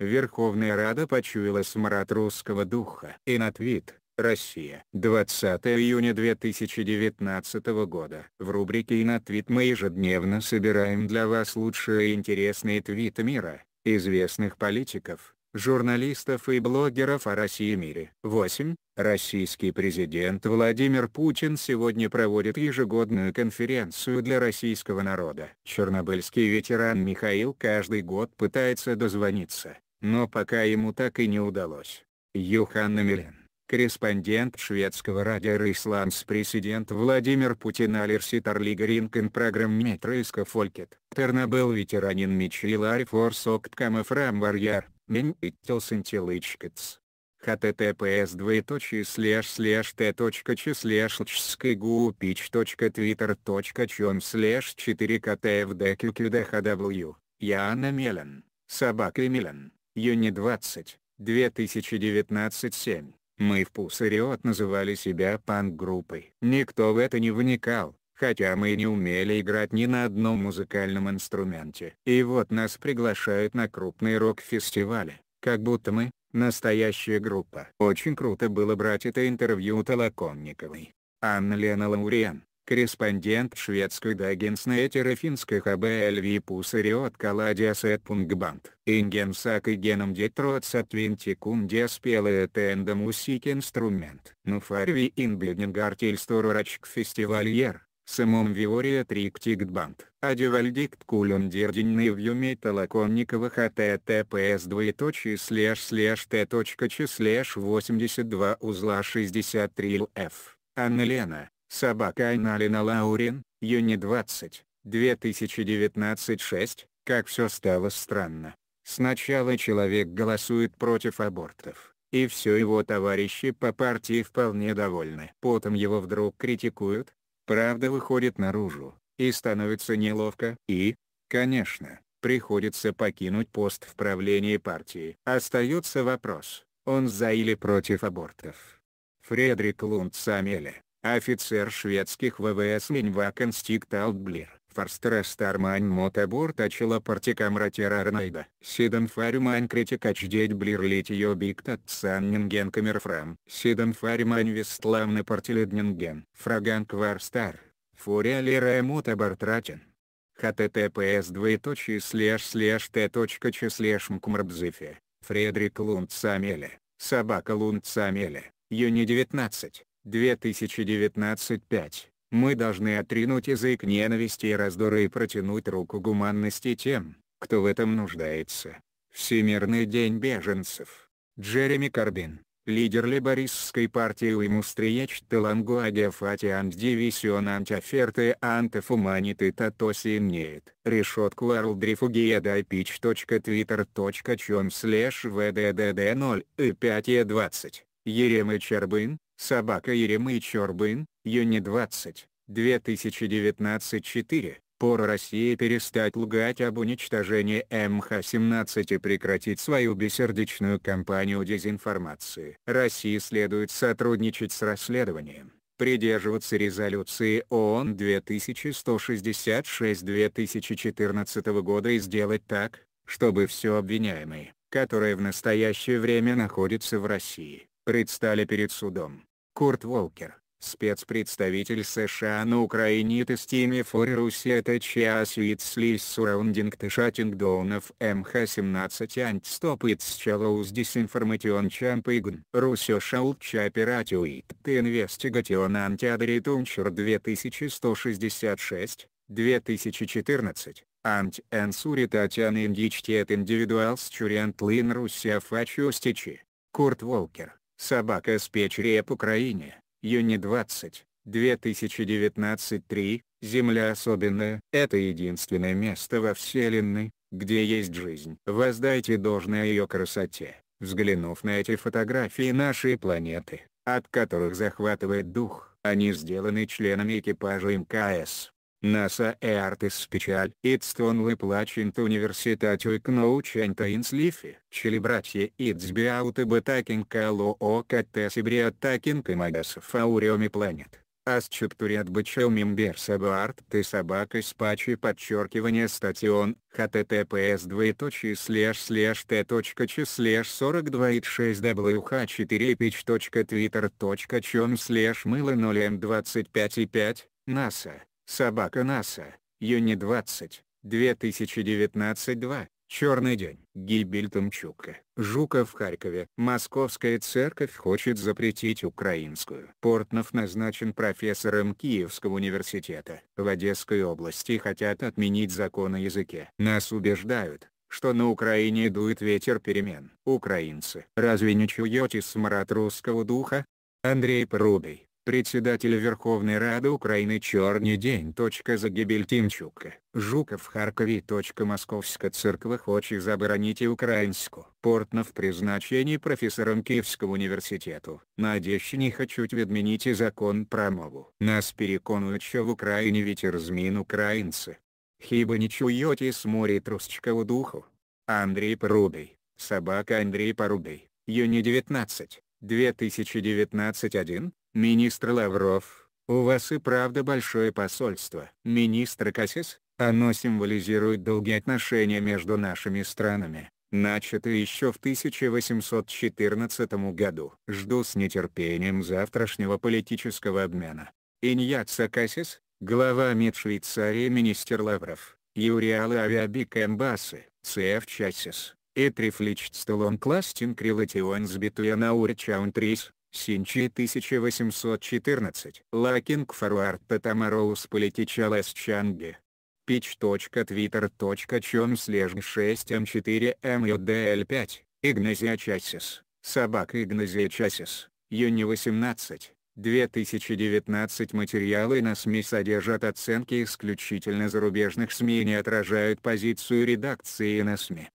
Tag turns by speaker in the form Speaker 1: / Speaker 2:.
Speaker 1: Верховная Рада почуяла смрад русского духа. И на твит. Россия. 20 июня 2019 года. В рубрике «Инотвит» мы ежедневно собираем для вас лучшие и интересные твиты мира, известных политиков, журналистов и блогеров о России и мире. 8. Российский президент Владимир Путин сегодня проводит ежегодную конференцию для российского народа. Чернобыльский ветеран Михаил каждый год пытается дозвониться но пока ему так и не удалось. Юханна Милен, корреспондент шведского радио Рейсланс, президент Владимир Путин Алерситар Лигаринкен программе Трейска Фолькет. Тернабел ветеранин Мичилар Форсокт Камефрам Варьяр, Мень Иттелсен Тилычкетс https двоеточие слэш слэш т точка ч слэш гупич точка твиттер точка чем слэш 4 ктф дккдхw Яна Мелен, собака Мелен июне 20, 2019 7. Мы в Пусариот называли себя панк-группой. Никто в это не вникал, хотя мы и не умели играть ни на одном музыкальном инструменте. И вот нас приглашают на крупные рок-фестивали, как будто мы — настоящая группа. Очень круто было брать это интервью у Толоконниковой. Анна Лена Лаурен, корреспондент шведской дагенснетера финской ХБЛВ а Пусариот Каладиас Эт Пунгбанд. Ингенсак и геном детроц от винтикунде спелая тендом мусик инструмент. Ну фарви инбюдинг артильстору рачк фестивальер. Самом Виория Триктиктбанд, Адивальдикт Кулен Дердинный в Юмейта Лаконникова ХТТПС двоеточие слэш слэш Т точка Ч слэш 82 узла 63 Ф. Анна Лена, Собака Айналина Лаурин, Юни 20, 2019 6, как все стало странно. Сначала человек голосует против абортов, и все его товарищи по партии вполне довольны. Потом его вдруг критикуют, правда выходит наружу, и становится неловко. И, конечно, приходится покинуть пост в правлении партии. Остается вопрос, он за или против абортов. Фредерик Лунд Самеле офицер шведских ВВС Минвакен Стикталтблер. Форстрестармань мотоборт очила партикамратера Арнайда. Сиденфаримань критикач деть блирлитио биктат саннинген камерфрам. Сиденфаримань вестлавны партиледнинген. Фраган кварстар. Фуриалера мотобортратен. https двоеточие слэш слэш т точка че слэш мкмрбзифе. Фредрик Лунд Самеле. Собака Лунд Самеле. Юни 19. 2019-5. Мы должны отринуть язык ненависти и раздора и протянуть руку гуманности тем, кто в этом нуждается. Всемирный день беженцев. Джереми Корбин, лидер либористской партии Уимус Триечте Лангуадия Фати Антдивисион Антоферте Антофуманиты Татоси имеет. Решетку Арлдрифугия Дайпич.твиттер.чом слэш вддд 0 и 5 е 20. Еремы Чербин, Собака Еремы Чорбын, Юни 20, 2019-4. Пора России перестать лгать об уничтожении МХ-17 и прекратить свою бессердечную кампанию дезинформации. России следует сотрудничать с расследованием, придерживаться резолюции ООН 2166-2014 года и сделать так, чтобы все обвиняемые, которые в настоящее время находятся в России, предстали перед судом. Курт Волкер, спецпредставитель США на Украине и Тестиме Фори Руссия Течиа Свитслис Сураундинг Тышатинг Доунов МХ-17 Антстоп Итс Чалоус Дисинформатион Чампигн Русио Шаулча Оператиуит Инвестигатион Антиадритунчер 2166 2014, Ант Энсури Татьяна Индичтет Индивидуалс Чурент Лин Руссия Фачустичи, Курт Волкер, Собака спечь реп Украине, Юни 20, 2019 3, Земля особенная. Это единственное место во Вселенной, где есть жизнь. Воздайте должное ее красоте, взглянув на эти фотографии нашей планеты, от которых захватывает дух. Они сделаны членами экипажа МКС. NASA e artes special id stonle placint universitatio ignocentia in slifi. Celebratie ids beaute betacing calo o catesibri attacing imagas fauriomi planet. Асчептурят бычел мембер сабарт ты собака спачи подчеркивание статион https двоеточие слэш слэш т точка ч слэш сорок два и шесть wh четыре пич точка твиттер точка чем слэш мыло ноль м эм двадцать и пять наса Собака НАСА, Юни 20, 2019-2, Черный день. Гибель Томчука. Жука в Харькове. Московская церковь хочет запретить украинскую. Портнов назначен профессором Киевского университета. В Одесской области хотят отменить закон о языке. Нас убеждают, что на Украине дует ветер перемен. Украинцы. Разве не чуете смрад русского духа? Андрей Порубий. Председатель Верховной Рады Украины «Черный день». за гибель Тимчука, Жуков Харкові. Московська церква хоче заборонити украинскую. Портнов призначені профессором Киевского университету. На Одещині хочуть відмінити закон про мову. Нас переконують, что в Украине ветер змін українці. Хіба не чуєте с морі трусчкового духу? Андрей Порубий. Собака Андрей Порубий. Юни 19. 2019-1. Министр Лавров, у вас и правда большое посольство. Министр Кассис, оно символизирует долгие отношения между нашими странами, начатые еще в 1814 году. Жду с нетерпением завтрашнего политического обмена. Иньяца Кассис, глава МИД Швейцарии министр Лавров, Юриалы Авиабик Эмбасы, ЦФ Часис, и Трифлич Стелон Кластин Крилатион Сбитуя Науричаунтрис, Синчи 1814. Лакинг форуард Петамароус политичалес чанги. Пич.твиттер.чем слеж 6М4МЮДЛ5. Игназия Часис. Собака Игназия Часис. Юни 18. 2019 материалы на СМИ содержат оценки исключительно зарубежных СМИ и не отражают позицию редакции на СМИ.